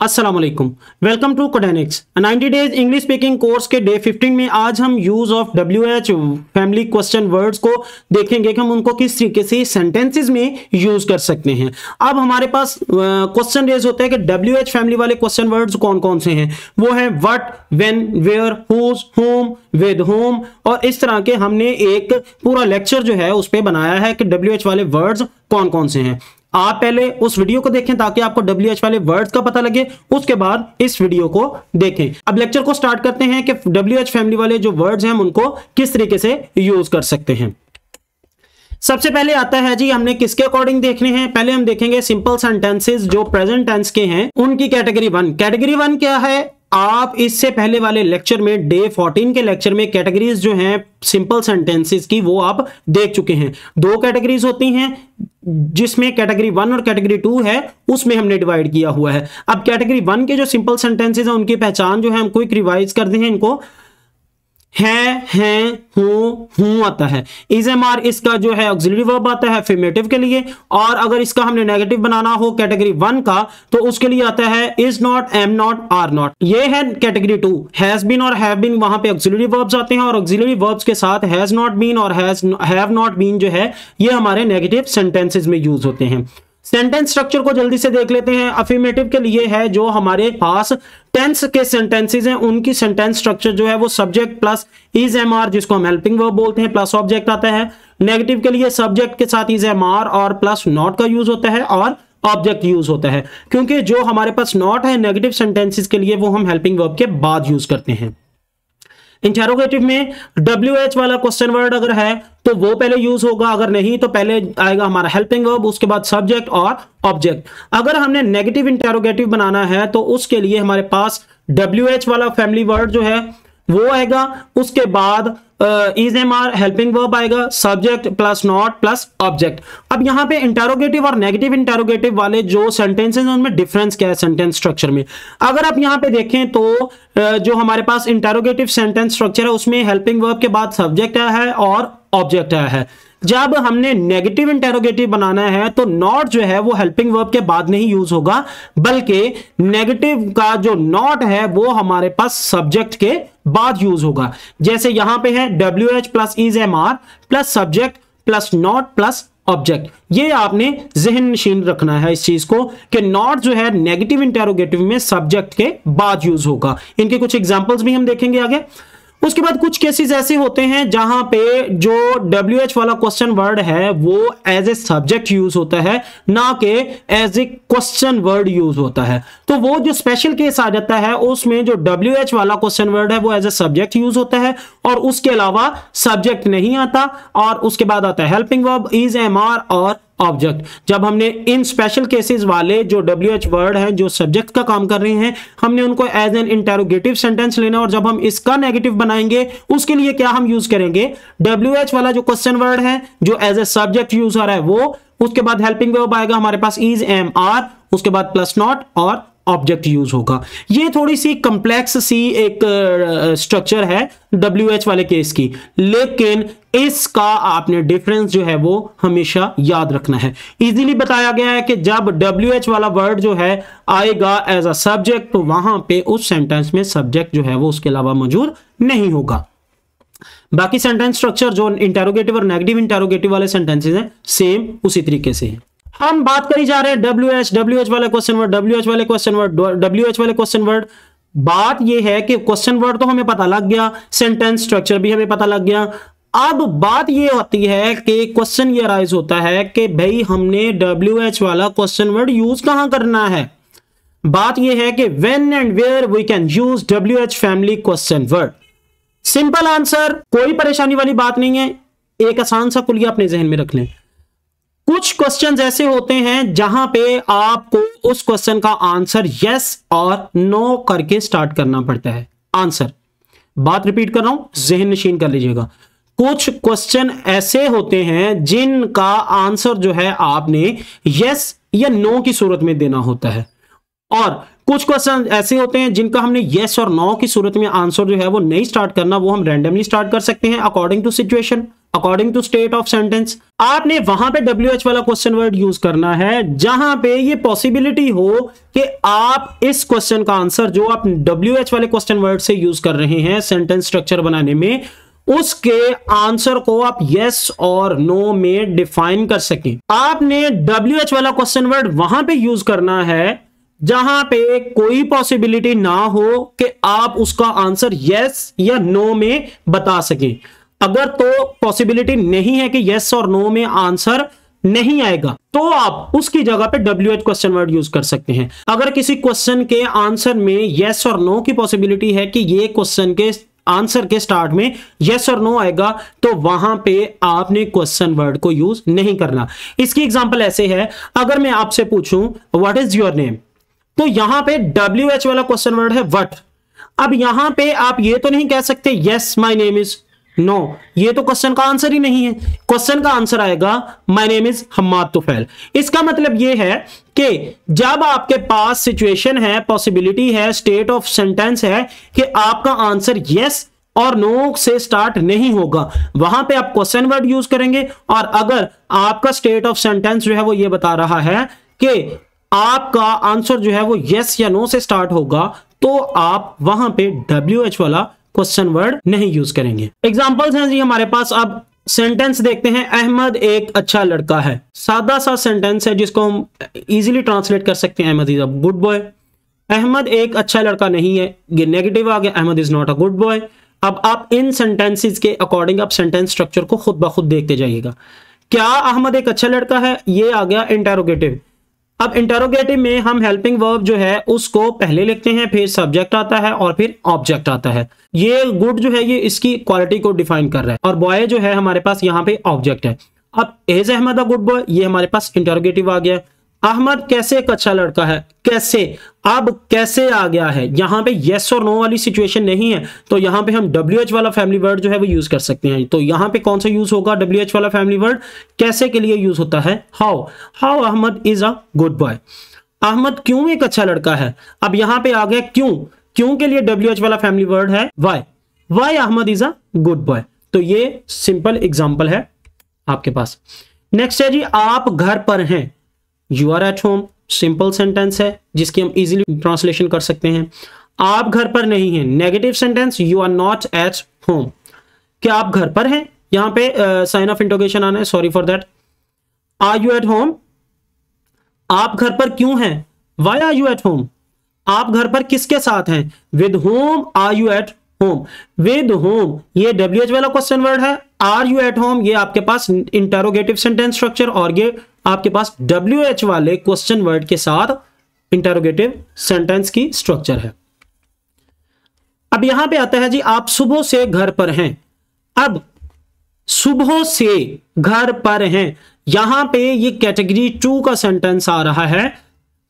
Aslam welcome to Codenix 90 days English speaking course के day 15 में आज हम use of W H family question words को देखेंगे कि हम उनको किस तरीके से सेंटेंसेस में यूज कर सकते हैं अब हमारे पास क्वेश्चन रेज होता है कि डब्ल्यू एच फैमिली वाले क्वेश्चन वर्ड्स कौन कौन से हैं वो है what when where whose whom with whom और इस तरह के हमने एक पूरा लेक्चर जो है उस पर बनाया है कि डब्ल्यू वाले वर्ड्स कौन कौन से हैं आप पहले उस वीडियो को देखें ताकि आपको डब्ल्यू एच वाले वर्ड्स का पता लगे उसके बाद इस वीडियो को देखें अब लेक्चर को स्टार्ट करते हैं कि डब्ल्यू एच फैमिली वाले जो वर्ड्स हैं उनको किस तरीके से यूज कर सकते हैं सबसे पहले आता है जी हमने किसके अकॉर्डिंग देखने हैं पहले हम देखेंगे सिंपल सेंटेंसेस जो प्रेजेंट टेंस के हैं उनकी कैटेगरी वन कैटेगरी वन क्या है आप इससे पहले वाले लेक्चर में डे 14 के लेक्चर में कैटेगरीज जो हैं सिंपल सेंटेंसेस की वो आप देख चुके हैं दो कैटेगरीज होती हैं जिसमें कैटेगरी वन और कैटेगरी टू है उसमें हमने डिवाइड किया हुआ है अब कैटेगरी वन के जो सिंपल सेंटेंसेज हैं उनकी पहचान जो है हम क्विक रिवाइज करते हैं इनको है हैं हूं हूं आता है इज एम आर इसका जो है ऑक्सिलरी वर्ब आता है फिमेटिव के लिए और अगर इसका हमने नेगेटिव बनाना हो कैटेगरी वन का तो उसके लिए आता है is not am not are not ये है कैटेगरी टू हैज बीन और हैव बीन वहां पे ऑक्सिलरी वर्ब्स आते हैं और ऑक्सिलरी वर्ब्स के साथ हैज नॉट बीन और हैव नॉट बीन जो है ये हमारे नेगेटिव सेंटेंसेज में यूज होते हैं सेंटेंस स्ट्रक्चर को जल्दी से देख लेते हैं अफिमेटिव के लिए है जो हमारे पास टेंस के सेंटेंसेस हैं उनकी सेंटेंस स्ट्रक्चर जो है वो subject plus is am are जिसको हम हेल्पिंग वर्ब बोलते हैं प्लस ऑब्जेक्ट आता है नेगेटिव के लिए सब्जेक्ट के साथ इज एम आर और प्लस नॉट का यूज होता है और ऑब्जेक्ट यूज होता है क्योंकि जो हमारे पास नॉट है नेगेटिव सेंटेंसेस के लिए वो हम हेल्पिंग वर्ब के बाद यूज करते हैं इंटेरोगेटिव में डब्ल्यू एच वाला क्वेश्चन वर्ड अगर है तो वो पहले यूज होगा अगर नहीं तो पहले आएगा हमारा हेल्पिंग वर्ब उसके बाद सब्जेक्ट और ऑब्जेक्ट अगर हमने नेगेटिव इंटेरोगेटिव बनाना है तो उसके लिए हमारे पास डब्ल्यू एच वाला फैमिली वर्ड जो है वो आएगा उसके बाद is am are helping verb आएगा subject plus not plus object अब यहाँ पे इंटेरोगेटिव और नेगेटिव इंटेरोगेटिव वाले जो सेंटेंसेज उनमें डिफरेंस क्या है सेंटेंस स्ट्रक्चर में अगर आप यहां पे देखें तो uh, जो हमारे पास इंटेरोगेटिव सेंटेंस स्ट्रक्चर है उसमें हेल्पिंग वर्ब के बाद सब्जेक्ट आया है और ऑब्जेक्ट आया है जब हमने नेगेटिव इंटेरोगेटिव बनाना है तो नॉट जो है वो हेल्पिंग वर्ब के बाद नहीं यूज होगा बल्कि नेगेटिव का जो नॉट है वो हमारे पास सब्जेक्ट के बाद यूज होगा जैसे यहां पे है W H plus is am are plus subject plus not plus object ये आपने जहन नशीन रखना है इस चीज को कि नॉट जो है नेगेटिव इंटेरोगेटिव में सब्जेक्ट के बाद यूज होगा इनके कुछ एग्जाम्पल्स भी हम देखेंगे आगे उसके बाद कुछ केसेस ऐसे होते हैं जहां पे जो डब्ल्यू एच वाला क्वेश्चन वर्ड है वो एज ए सब्जेक्ट यूज होता है ना कि as a question word use होता है तो वो जो स्पेशल केस आ जाता है उसमें जो डब्ल्यू एच वाला क्वेश्चन वर्ड है वो एज ए सब्जेक्ट यूज होता है और उसके अलावा सब्जेक्ट नहीं आता और उसके बाद आता है helping verb is am are और ऑब्जेक्ट जब हमने इन स्पेशल केसेस वाले जो डब्ल्यू एच वर्ड है जो सब्जेक्ट का काम कर रहे हैं हमने उनको एज एन इंटेरोगेटिव सेंटेंस लेना और जब हम इसका नेगेटिव बनाएंगे उसके लिए क्या हम यूज करेंगे डब्ल्यू एच वाला जो क्वेश्चन वर्ड है जो एज ए सब्जेक्ट यूज हो रहा है वो उसके बाद हेल्पिंग वे आएगा हमारे पास इज एम आर उसके बाद प्लस नॉट और ऑब्जेक्ट यूज होगा ये थोड़ी सी कंप्लेक्स सी एक स्ट्रक्चर है डब्ल्यू एच वाले केस की लेकिन इसका आपने डिफरेंस जो है वो हमेशा याद रखना है इजीली बताया गया है कि जब डब्ल्यू एच वाला वर्ड जो है आएगा एज अ सब्जेक्ट तो वहां पे उस सेंटेंस में सब्जेक्ट जो है वो उसके अलावा मौजूद नहीं होगा बाकी सेंटेंस स्ट्रक्चर जो इंटेरोगेटिव और नेगेटिव इंटेरोगेटिव वाले सेंटेंसेज हैं सेम उसी तरीके से है हम बात करी जा रहे हैं डब्ल्यू एच डब्ल्यू एच वाले क्वेश्चन वर्ड डब्ल्यू एच वाले क्वेश्चन वर्ड डब्ल्यू एच वाले क्वेश्चन वर्ड बात यह है कि क्वेश्चन वर्ड तो हमें पता लग गया सेंटेंस स्ट्रक्चर भी हमें पता लग गया अब बात यह होती है कि क्वेश्चन ये राइज होता है कि भाई हमने डब्ल्यू एच वाला क्वेश्चन वर्ड यूज कहां करना है बात यह है कि when and where we can use W H family question word simple answer कोई परेशानी वाली बात नहीं है एक आसान सा कुलिया अपने जहन में रख लें क्वेश्चन ऐसे होते हैं जहां पे आपको उस क्वेश्चन का आंसर यस और नो करके स्टार्ट करना पड़ता है आंसर बात रिपीट कर रहा हूं जहन नशीन कर लीजिएगा कुछ क्वेश्चन ऐसे होते हैं जिनका आंसर जो है आपने यस या नो की सूरत में देना होता है और कुछ क्वेश्चन ऐसे होते हैं जिनका हमने येस और नो की सूरत में आंसर जो है वो नहीं स्टार्ट करना वो हम रैंडमली स्टार्ट कर सकते हैं according to situation according to state of sentence आपने वहां पे डब्ल्यू एच वाला क्वेश्चन वर्ड यूज करना है जहां पे ये पॉसिबिलिटी हो कि आप इस क्वेश्चन का आंसर जो आप डब्ल्यू एच वाले क्वेश्चन वर्ड से यूज कर रहे हैं सेंटेंस स्ट्रक्चर बनाने में उसके आंसर को आप यस और नो में डिफाइन कर सकें आपने डब्ल्यू एच वाला क्वेश्चन वर्ड वहां पे यूज करना है जहां पे कोई पॉसिबिलिटी ना हो कि आप उसका आंसर यस या नो में बता सके अगर तो पॉसिबिलिटी नहीं है कि यस और नो में आंसर नहीं आएगा तो आप उसकी जगह पे W H question word use कर सकते हैं अगर किसी क्वेश्चन के आंसर में यस और नो की पॉसिबिलिटी है कि ये क्वेश्चन के आंसर के स्टार्ट में यस और नो आएगा तो वहां पे आपने क्वेश्चन वर्ड को यूज नहीं करना इसकी एग्जांपल ऐसे है अगर मैं आपसे पूछूं व्हाट इज योर नेम तो यहां पे डब्ल्यू एच वाला क्वेश्चन वर्ड है वट अब यहां पे आप ये तो नहीं कह सकते yes my name is no ये तो क्वेश्चन का आंसर ही नहीं है क्वेश्चन का आंसर आएगा my name is Hammad Tufail इसका मतलब ये है कि जब आपके पास सिचुएशन है पॉसिबिलिटी है स्टेट ऑफ सेंटेंस है कि आपका आंसर यस और नो से स्टार्ट नहीं होगा वहां पे आप क्वेश्चन वर्ड यूज करेंगे और अगर आपका स्टेट ऑफ सेंटेंस जो है वो ये बता रहा है कि आपका आंसर जो है वो यस या नो से स्टार्ट होगा तो आप वहां पे डब्ल्यू एच वाला क्वेश्चन वर्ड नहीं यूज करेंगे एग्जाम्पल्स हैं जी हमारे पास अब सेंटेंस देखते हैं अहमद एक अच्छा लड़का है सादा सा सेंटेंस है जिसको हम इजीली ट्रांसलेट कर सकते हैं Ahmad is a good boy Ahmad एक अच्छा लड़का नहीं है ये नेगेटिव आ गया Ahmad is not a good boy अब आप इन सेंटेंसेस के अकॉर्डिंग आप सेंटेंस स्ट्रक्चर को खुद ब खुद देखते जाइएगा क्या अहमद एक अच्छा लड़का है ये आ गया इंटेरोगेटिव अब इंटरोगेटिव में हम हेल्पिंग वर्ब जो है उसको पहले लिखते हैं फिर सब्जेक्ट आता है और फिर ऑब्जेक्ट आता है ये गुड जो है ये इसकी क्वालिटी को डिफाइन कर रहा है और बॉय जो है हमारे पास यहाँ पे ऑब्जेक्ट है अब as Ahmad a good boy ये हमारे पास इंटरोगेटिव आ गया अहमद कैसे एक अच्छा लड़का है कैसे अब कैसे आ गया है यहां पे यस और नो वाली सिचुएशन नहीं है तो यहां पे हम डब्ल्यू एच वाला फैमिली वर्ड जो है वो यूज कर सकते हैं तो यहां पे कौन सा यूज होगा डब्ल्यू एच वाला फैमिली वर्ड कैसे के लिए यूज होता है how how Ahmad is a good boy Ahmad क्यों एक अच्छा लड़का है अब यहां पर आ गया क्यों क्यों के लिए डब्ल्यू एच वाला फैमिली वर्ड है why why Ahmad is a good boy तो ये सिंपल एग्जाम्पल है आपके पास नेक्स्ट है जी आप घर पर हैं you are at home simple sentence है जिसकी हम इजीली ट्रांसलेशन कर सकते हैं आप घर पर नहीं है negative sentence you are not at home क्या आप घर पर हैं यहां पे साइन ऑफ इंटोगेशन आना है sorry for that are you at home आप घर पर क्यों हैं why are you at home आप घर पर किसके साथ हैं with whom are you at home with whom ये डब्ल्यू एच वाला क्वेश्चन वर्ड है आर यू एट होम ये आपके पास इंटेरोगेटिव सेंटेंस स्ट्रक्चर और ये आपके पास डब्ल्यू एच वाले क्वेश्चन वर्ड के साथ इंटरोगेटिव सेंटेंस की स्ट्रक्चर है अब यहां पे आता है जी आप सुबह से घर पर हैं अब सुबह से घर पर हैं यहां पे ये कैटेगरी टू का सेंटेंस आ रहा है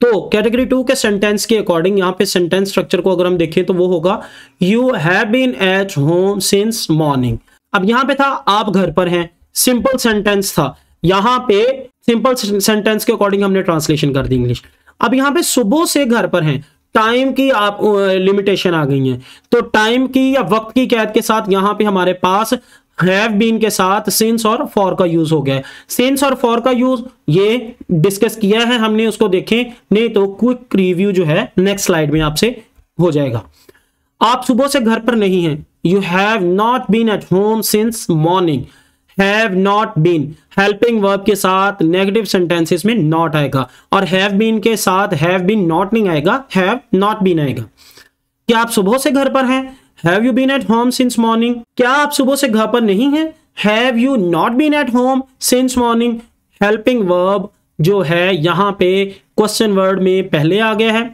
तो कैटेगरी टू के सेंटेंस के अकॉर्डिंग यहां पे सेंटेंस स्ट्रक्चर को अगर हम देखें तो वो होगा you have been at home since morning अब यहां पे था आप घर पर हैं सिंपल सेंटेंस था यहां पे सिंपल सेंटेंस के अकॉर्डिंग हमने ट्रांसलेशन कर दी इंग्लिश अब यहाँ पे सुबह से घर पर हैं टाइम की आप लिमिटेशन आ गई है तो टाइम की या वक्त की कैद के साथ यहाँ पे हमारे पास हैव बीन के साथ सिंस और फॉर का यूज हो गया है सिंस और फॉर का यूज ये डिस्कस किया है हमने उसको देखें नहीं तो क्विक रिव्यू जो है नेक्स्ट स्लाइड में आपसे हो जाएगा आप सुबह से घर पर नहीं है you have not been at home since morning have not been helping verb के साथ नेगेटिव सेंटेंसेस में नॉट आएगा और हैव बीन के साथ हैव बीन नॉट नहीं आएगा हैव नॉट बीन आएगा क्या आप सुबह से घर पर हैं have you been at home since morning क्या आप सुबह से घर पर नहीं हैं have you not been at home since morning helping verb जो है यहां पे क्वेश्चन वर्ड में पहले आ गया है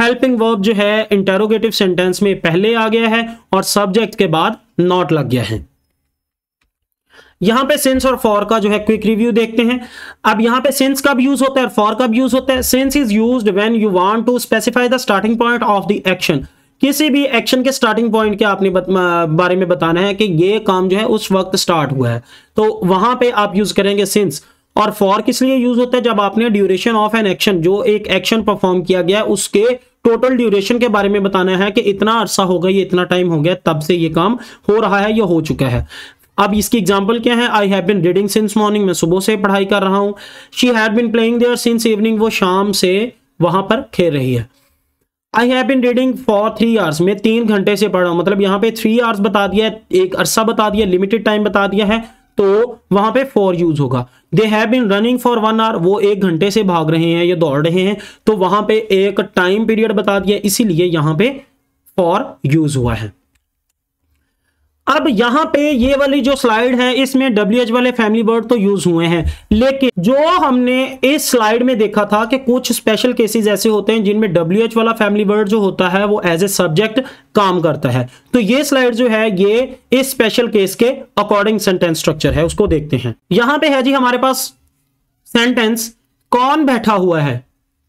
हेल्पिंग वर्ब जो है इंटेरोगेटिव सेंटेंस में पहले आ गया है और सब्जेक्ट के बाद नॉट लग गया है यहां पे सेंस और फॉर का जो है क्विक रिव्यू देखते हैं अब यहां पे सेंस कब यूज होता है और फॉर कब यूज होता है since is used when you want to specify the starting point of the action किसी भी एक्शन के स्टार्टिंग पॉइंट के आपने बत, बारे में बताना है कि ये काम जो है उस वक्त स्टार्ट हुआ है तो वहां पे आप यूज करेंगे सेंस और फॉर किस लिए यूज होता है जब आपने ड्यूरेशन ऑफ एन एक्शन जो एक एक्शन परफॉर्म किया गया उसके टोटल ड्यूरेशन के बारे में बताना है कि इतना अरसा हो गया ये इतना टाइम हो गया तब से ये काम हो रहा है या हो चुका है अब इसकी एग्जाम्पल क्या है I have been reading since morning मैं सुबह से पढ़ाई कर रहा हूँ she have been playing there since evening वो शाम से वहां पर खेल रही है I have been reading for three hours मैं तीन घंटे से पढ़ रहा हूं मतलब यहाँ पे थ्री आवर्स बता दिया है एक अरसा बता दिया लिमिटेड टाइम बता दिया है तो वहां पे फॉर यूज होगा they have been running for one hour वो एक घंटे से भाग रहे हैं या दौड़ रहे हैं तो वहां पे एक टाइम पीरियड बता दिया इसीलिए यहाँ पे फॉर यूज हुआ है अब यहां पे ये वाली जो स्लाइड है इसमें डब्ल्यू वाले फैमिली वर्ड तो यूज हुए हैं लेकिन जो हमने इस स्लाइड में देखा था कि कुछ स्पेशल केसेस ऐसे होते हैं जिनमें डब्ल्यू वाला फैमिली वर्ड जो होता है वो एज ए सब्जेक्ट काम करता है तो ये स्लाइड जो है ये इस स्पेशल केस के अकॉर्डिंग सेंटेंस स्ट्रक्चर है उसको देखते हैं यहां पर है जी हमारे पास सेंटेंस कौन बैठा हुआ है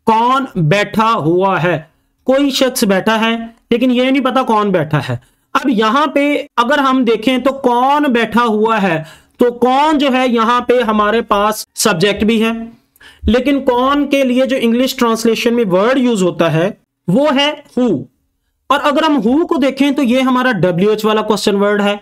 कौन बैठा हुआ है कोई शख्स बैठा है लेकिन यह नहीं पता कौन बैठा है अब यहां पे अगर हम देखें तो कौन बैठा हुआ है तो कौन जो है यहां पे हमारे पास सब्जेक्ट भी है लेकिन कौन के लिए जो इंग्लिश ट्रांसलेशन में वर्ड यूज होता है वो है हु और अगर हम हु को देखें तो ये हमारा डब्ल्यू एच वाला क्वेश्चन वर्ड है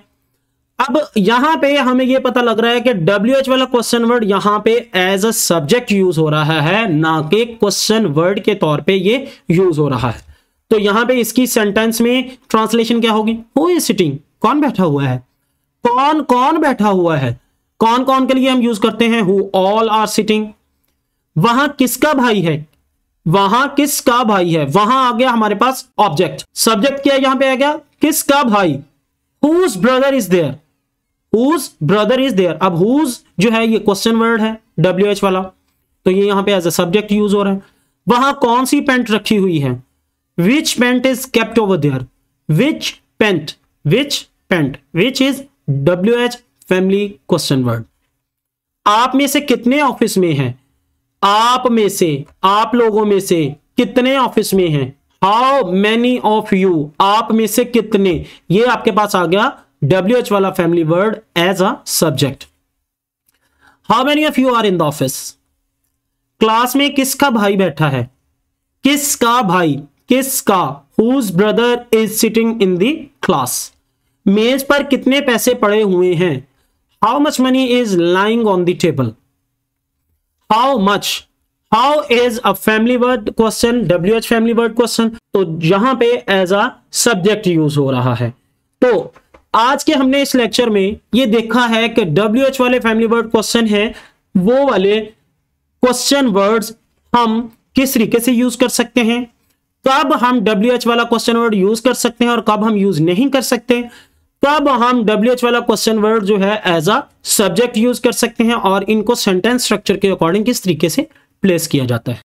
अब यहां पे हमें ये पता लग रहा है कि डब्ल्यू एच वाला क्वेश्चन वर्ड यहां पे एज अ सब्जेक्ट यूज हो रहा है ना कि क्वेश्चन वर्ड के तौर पे ये यूज हो रहा है तो यहां पे इसकी सेंटेंस में ट्रांसलेशन क्या होगी हो ये सिटिंग कौन बैठा हुआ है कौन कौन बैठा हुआ है कौन कौन के लिए हम यूज करते हैं हु ऑल आर सिटिंग वहां किसका भाई है वहां किसका भाई है वहां आ गया हमारे पास ऑब्जेक्ट सब्जेक्ट क्या यहां पे आ गया किसका भाई whose brother is there whose brother is there अब हुज जो है ये क्वेश्चन वर्ड है डब्ल्यू एच वाला तो ये यहां पे एज अ सब्जेक्ट यूज हो रहा है वहां कौन सी पेंट रखी हुई है paint is kept over there which paint which paint which is W H family question word आप में से कितने ऑफिस में हैं आप में से आप लोगों में से कितने ऑफिस में हैं हाउ मैनी ऑफ यू आप में से कितने ये आपके पास आ गया डब्ल्यू एच वाला family word as a subject how many of you are in the office class में किसका भाई बैठा है किसका भाई किसका whose brother is sitting in the class मेज पर कितने पैसे पड़े हुए हैं how much money is lying on the table how much how is a family word question W H family word question तो यहां पे एज अ सब्जेक्ट यूज हो रहा है तो आज के हमने इस लेक्चर में ये देखा है कि डब्ल्यू एच वाले फैमिली वर्ड क्वेश्चन है वो वाले क्वेश्चन वर्ड्स हम किस तरीके से यूज कर सकते हैं कब हम डब्ल्यू एच वाला क्वेश्चन वर्ड यूज कर सकते हैं और कब हम यूज नहीं कर सकते कब हम डब्ल्यू एच वाला क्वेश्चन वर्ड जो है एज अ सब्जेक्ट यूज कर सकते हैं और इनको सेंटेंस स्ट्रक्चर के अकॉर्डिंग किस तरीके से प्लेस किया जाता है